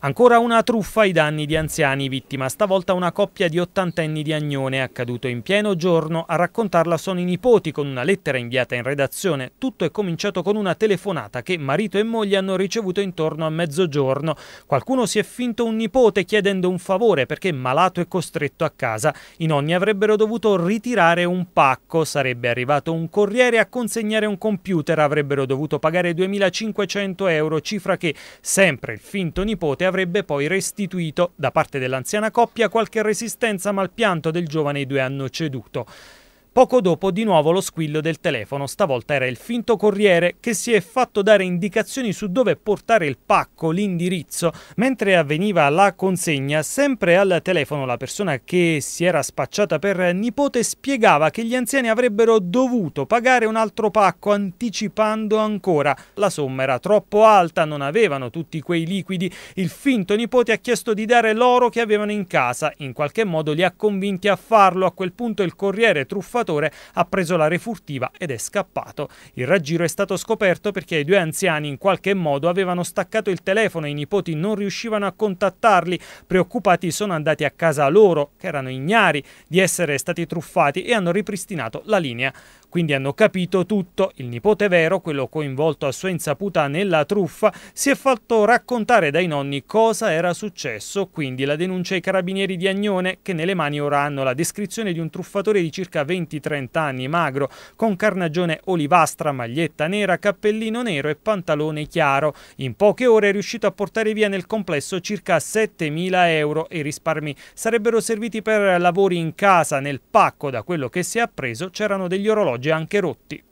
Ancora una truffa ai danni di anziani, vittima stavolta una coppia di ottantenni di Agnone, accaduto in pieno giorno. A raccontarla sono i nipoti con una lettera inviata in redazione. Tutto è cominciato con una telefonata che marito e moglie hanno ricevuto intorno a mezzogiorno. Qualcuno si è finto un nipote chiedendo un favore perché malato e costretto a casa. I nonni avrebbero dovuto ritirare un pacco, sarebbe arrivato un corriere a consegnare un computer, avrebbero dovuto pagare 2.500 euro, cifra che sempre il finto nipote avrebbe poi restituito da parte dell'anziana coppia qualche resistenza pianto del giovane i due hanno ceduto. Poco dopo di nuovo lo squillo del telefono, stavolta era il finto corriere che si è fatto dare indicazioni su dove portare il pacco, l'indirizzo, mentre avveniva la consegna, sempre al telefono la persona che si era spacciata per nipote spiegava che gli anziani avrebbero dovuto pagare un altro pacco anticipando ancora. La somma era troppo alta, non avevano tutti quei liquidi, il finto nipote ha chiesto di dare l'oro che avevano in casa, in qualche modo li ha convinti a farlo, a quel punto il corriere truffato trafficatore ha preso la refurtiva ed è scappato. Il raggiro è stato scoperto perché i due anziani in qualche modo avevano staccato il telefono e i nipoti non riuscivano a contattarli. Preoccupati sono andati a casa loro, che erano ignari di essere stati truffati e hanno ripristinato la linea. Quindi hanno capito tutto. Il nipote vero, quello coinvolto a sua insaputa nella truffa, si è fatto raccontare dai nonni cosa era successo, quindi la denuncia ai carabinieri di Agnone, che nelle mani ora hanno la descrizione di un truffatore di circa 20 20-30 anni, magro, con carnagione olivastra, maglietta nera, cappellino nero e pantalone chiaro. In poche ore è riuscito a portare via nel complesso circa 7.000 euro e i risparmi sarebbero serviti per lavori in casa. Nel pacco, da quello che si è appreso, c'erano degli orologi anche rotti.